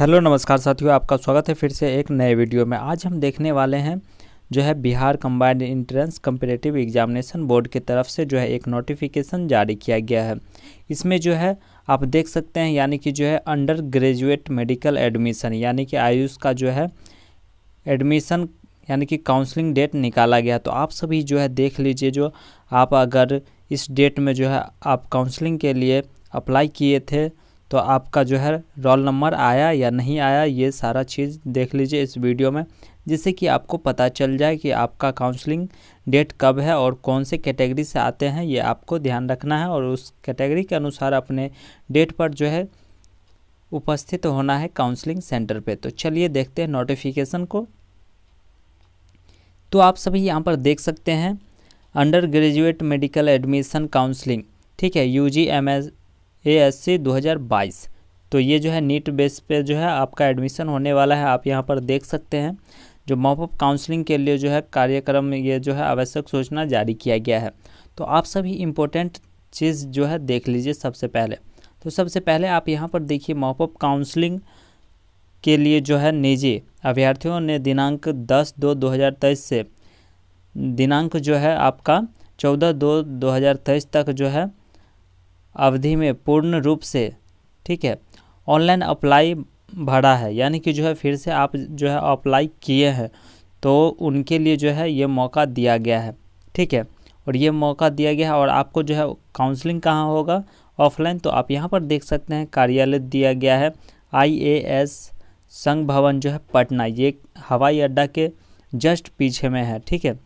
hello नमस्कार साथियों आपका स्वागत है फिर से एक नए वीडियो में आज हम देखने वाले हैं जो है Bihar combined entrance competitive examination board की तरफ से जो है एक नोटिफिकेशन जारी किया गया है इसमें जो है आप देख सकते हैं यानी कि जो है अंडर ग्रेजुएट मेडिकल एडमिशन यानी कि आयुष का जो है एडमिशन यानी कि काउंसलिंग डेट निकाला गया तो आप सभी जो है देख लीजिए जो आप अगर इस डेट में जो है आप काउंसलिंग के लिए अप्लाई किए थे तो आपका जो है रोल नंबर आया या नहीं आया ये सारा चीज़ देख लीजिए इस वीडियो में जिससे कि आपको पता चल जाए कि आपका काउंसलिंग डेट कब है और कौन से कैटेगरी से आते हैं ये आपको ध्यान रखना है और उस कैटेगरी के अनुसार अपने डेट पर जो है उपस्थित होना है काउंसलिंग सेंटर पे तो चलिए देखते हैं नोटिफिकेशन को तो आप सभी यहाँ पर देख सकते हैं under graduate medical admission counselling ठीक है U G M S A S C दो हज़ार बाईस तो ये जो है नीट बेस पे जो है आपका एडमिशन होने वाला है आप यहाँ पर देख सकते हैं जो मॉपअप काउंसलिंग के लिए जो है कार्यक्रम ये जो है आवश्यक सूचना जारी किया गया है तो आप सभी इम्पोर्टेंट चीज़ जो है देख लीजिए सबसे पहले तो सबसे पहले आप यहाँ पर देखिए मॉपअप काउंसलिंग के लिए जो है निजी अभ्यर्थियों ने दिनांक दस दो तेईस से दिनांक जो है आपका चौदह दो तेईस तक जो है अवधि में पूर्ण रूप से ठीक है ऑनलाइन अप्लाई भरा है यानी कि जो है फिर से आप जो है अप्लाई किए हैं तो उनके लिए जो है ये मौका दिया गया है ठीक है और ये मौका दिया गया है और आपको जो है काउंसलिंग कहाँ होगा ऑफलाइन तो आप यहाँ पर देख सकते हैं कार्यालय दिया गया है आईएएस संघ भवन जो है पटना ये हवाई अड्डा के जस्ट पीछे में है ठीक है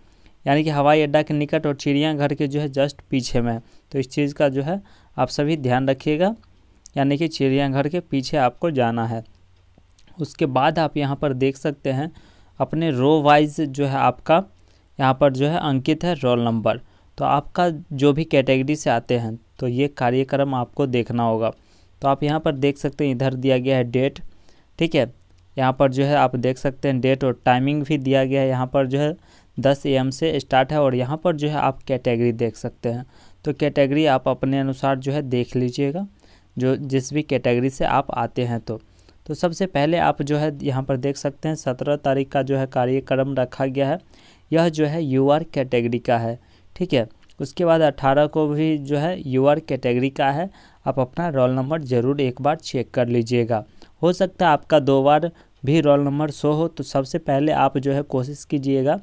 यानी कि हवाई अड्डा के निकट और चिड़ियाघर के जो है जस्ट पीछे में है तो इस चीज़ का जो है आप सभी ध्यान रखिएगा यानी कि चिड़ियाघर के पीछे आपको जाना है उसके बाद आप यहाँ पर देख सकते हैं अपने रो वाइज जो है आपका यहाँ पर जो है अंकित है रोल नंबर तो आपका जो भी कैटेगरी से आते हैं तो ये कार्यक्रम आपको देखना होगा तो आप यहाँ पर देख सकते हैं इधर दिया गया है डेट ठीक है यहाँ पर जो है आप देख सकते हैं डेट और टाइमिंग भी दिया गया है यहाँ पर जो है ए एम से स्टार्ट है और यहाँ पर जो है आप कैटेगरी देख सकते हैं तो कैटेगरी आप अपने अनुसार जो है देख लीजिएगा जो जिस भी कैटेगरी से आप आते हैं तो तो सबसे पहले आप जो है यहाँ पर देख सकते हैं सत्रह तारीख का जो है कार्यक्रम रखा गया है यह जो है यू आर कैटेगरी का है ठीक है उसके बाद अट्ठारह को भी जो है यू आर कैटेगरी का है आप अपना रोल नंबर ज़रूर एक बार चेक कर लीजिएगा हो सकता है आपका दो बार भी रोल नंबर शो हो तो सबसे पहले आप जो है कोशिश कीजिएगा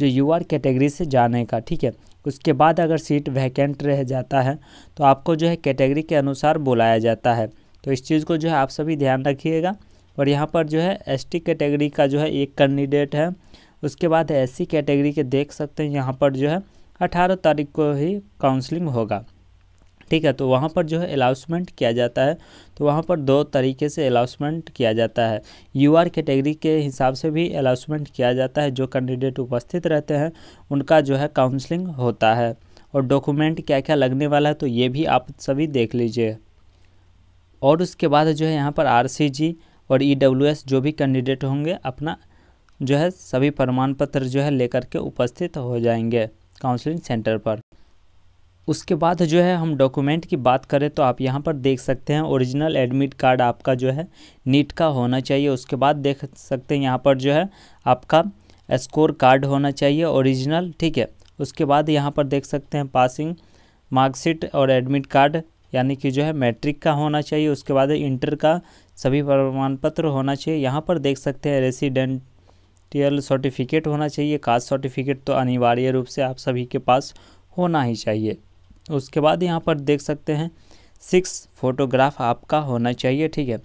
जो यू आर कैटेगरी से जाने का ठीक है उसके बाद अगर सीट वैकेंट रह जाता है तो आपको जो है कैटेगरी के अनुसार बुलाया जाता है तो इस चीज़ को जो है आप सभी ध्यान रखिएगा और यहाँ पर जो है एसटी कैटेगरी का जो है एक कैंडिडेट है उसके बाद एससी कैटेगरी के देख सकते हैं यहाँ पर जो है अठारह तारीख को ही काउंसलिंग होगा ठीक है तो वहाँ पर जो है अलाउंसमेंट किया जाता है तो वहाँ पर दो तरीके से अलाउंसमेंट किया जाता है यूआर कैटेगरी के, हिसाब से भी अलाउंसमेंट किया जाता है जो कैंडिडेट उपस्थित रहते हैं उनका जो है काउंसलिंग होता है और डॉक्यूमेंट क्या क्या लगने वाला है तो ये भी आप सभी देख लीजिए और उसके बाद जो है यहाँ पर आर और ई e जो भी कैंडिडेट होंगे अपना जो है सभी प्रमाण पत्र जो है लेकर के उपस्थित हो जाएंगे काउंसलिंग सेंटर पर उसके बाद जो है हम डॉक्यूमेंट की बात करें तो आप यहाँ पर देख सकते हैं ओरिजिनल एडमिट कार्ड आपका जो है नीट का होना चाहिए उसके बाद देख सकते हैं यहाँ पर जो है आपका स्कोर कार्ड होना चाहिए ओरिजिनल ठीक है उसके बाद यहाँ पर देख सकते हैं पासिंग मार्कशीट और एडमिट कार्ड यानी कि जो है मैट्रिक का होना चाहिए उसके बाद इंटर का सभी प्रमाण पत्र होना चाहिए यहाँ पर देख सकते हैं रेसिडेंट टीएल सर्टिफिकेट होना चाहिए कास्ट सर्टिफिकेट तो अनिवार्य रूप से आप सभी के पास होना ही चाहिए उसके बाद यहाँ पर देख सकते हैं सिक्स फोटोग्राफ आपका होना चाहिए ठीक है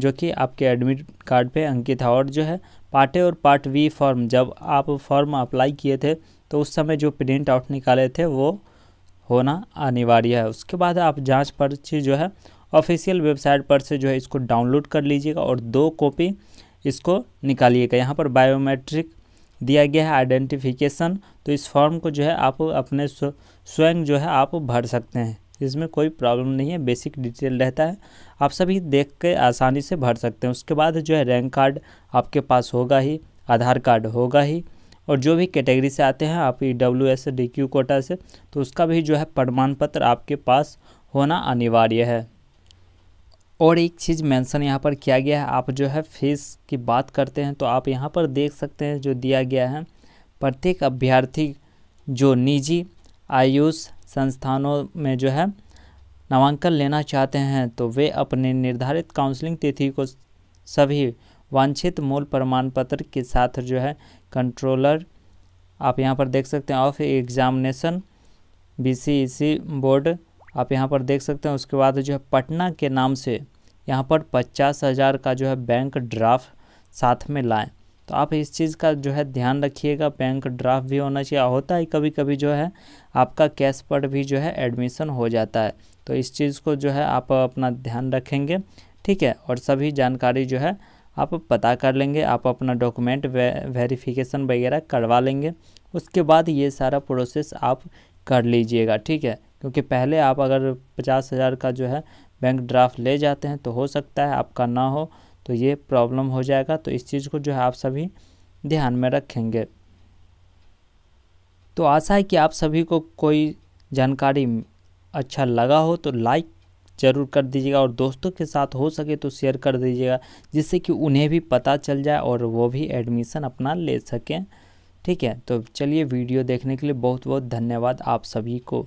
जो कि आपके एडमिट कार्ड पे अंकित है और जो है पार्ट ए और पार्ट वी फॉर्म जब आप फॉर्म अप्लाई किए थे तो उस समय जो प्रिंट आउट निकाले थे वो होना अनिवार्य है उसके बाद आप जांच पर्ची जो है ऑफिशियल वेबसाइट पर से जो है इसको डाउनलोड कर लीजिएगा और दो कॉपी इसको निकालिएगा यहाँ पर बायोमेट्रिक दिया गया है आइडेंटिफिकेशन तो इस फॉर्म को जो है आप अपने स्वयं जो है आप भर सकते हैं इसमें कोई प्रॉब्लम नहीं है बेसिक डिटेल रहता है आप सभी देख के आसानी से भर सकते हैं उसके बाद जो है रैंक कार्ड आपके पास होगा ही आधार कार्ड होगा ही और जो भी कैटेगरी से आते हैं आप E W S D Q quota से तो उसका भी जो है प्रमाण पत्र आपके पास होना अनिवार्य है और एक चीज़ मेंशन यहाँ पर किया गया है आप जो है फीस की बात करते हैं तो आप यहाँ पर देख सकते हैं जो दिया गया है प्रत्येक अभ्यर्थी जो निजी आयुष संस्थानों में जो है नामांकन लेना चाहते हैं तो वे अपने निर्धारित काउंसलिंग तिथि को सभी वांछित मूल प्रमाण पत्र के साथ जो है कंट्रोलर आप यहाँ पर देख सकते हैं ऑफ एग्जामिनेशन बी बोर्ड आप यहाँ पर देख सकते हैं उसके बाद जो है पटना के नाम से यहाँ पर पचास हज़ार का जो है बैंक ड्राफ्ट साथ में लाएँ तो आप इस चीज़ का जो है ध्यान रखिएगा बैंक ड्राफ्ट भी होना चाहिए होता है कभी कभी जो है आपका कैश पर भी जो है एडमिशन हो जाता है तो इस चीज़ को जो है आप अपना ध्यान रखेंगे ठीक है और सभी जानकारी जो है आप पता कर लेंगे आप अपना डॉक्यूमेंट वे, वेरिफिकेशन वगैरह करवा लेंगे उसके बाद ये सारा प्रोसेस आप कर लीजिएगा ठीक है क्योंकि पहले आप अगर पचास हज़ार का जो है बैंक ड्राफ्ट ले जाते हैं तो हो सकता है आपका ना हो तो ये प्रॉब्लम हो जाएगा तो इस चीज़ को जो है आप सभी ध्यान में रखेंगे तो आशा है कि आप सभी को कोई जानकारी अच्छा लगा हो तो लाइक ज़रूर कर दीजिएगा और दोस्तों के साथ हो सके तो शेयर कर दीजिएगा जिससे कि उन्हें भी पता चल जाए और वो भी एडमिशन अपना ले सकें ठीक है तो चलिए वीडियो देखने के लिए बहुत बहुत धन्यवाद आप सभी को